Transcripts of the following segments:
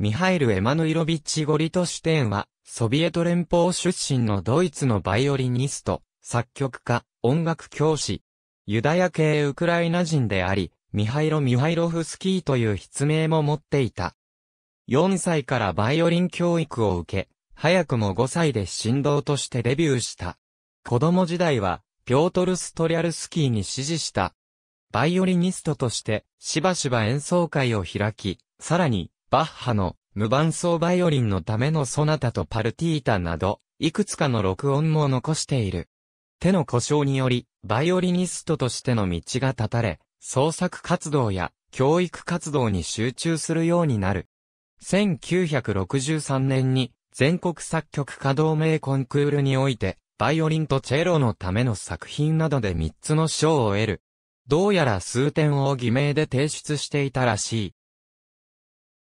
ミハイル・エマヌイロビッチ・ゴリトシュテーンは、ソビエト連邦出身のドイツのバイオリニスト、作曲家、音楽教師、ユダヤ系ウクライナ人であり、ミハイロ・ミハイロフスキーという筆名も持っていた。4歳からバイオリン教育を受け、早くも5歳で振動としてデビューした。子供時代は、ピョートル・ストリャルスキーに支持した。バイオリニストとして、しばしば演奏会を開き、さらに、バッハの無伴奏バイオリンのためのソナタとパルティータなど、いくつかの録音も残している。手の故障により、バイオリニストとしての道が断たれ、創作活動や教育活動に集中するようになる。1963年に全国作曲家同盟コンクールにおいて、バイオリンとチェロのための作品などで3つの賞を得る。どうやら数点を偽名で提出していたらしい。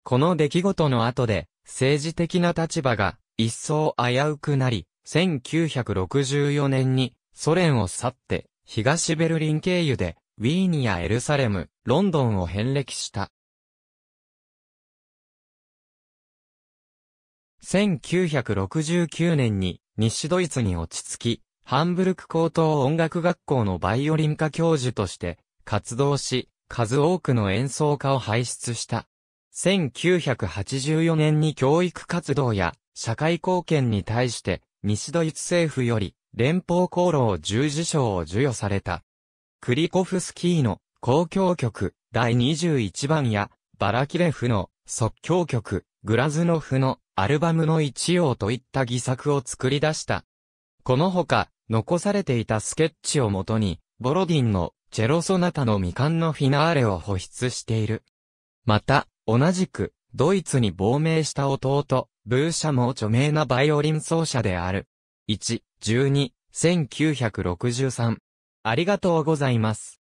この出来事の後で、政治的な立場が一層危うくなり、1964年にソ連を去って、東ベルリン経由で、ウィーニやエルサレム、ロンドンを遍歴した。1969年に西ドイツに落ち着き、ハンブルク高等音楽学校のバイオリン科教授として活動し、数多くの演奏家を輩出した。1984年に教育活動や社会貢献に対して西ドイツ政府より連邦功労十字章を授与された。クリコフスキーの公共曲第21番やバラキレフの即興曲グラズノフのアルバムの一応といった偽作を作り出した。このほか残されていたスケッチをもとにボロディンのチェロソナタの未完のフィナーレを保湿している。また、同じく、ドイツに亡命した弟、ブーシャも著名なバイオリン奏者である。1、12、1963。ありがとうございます。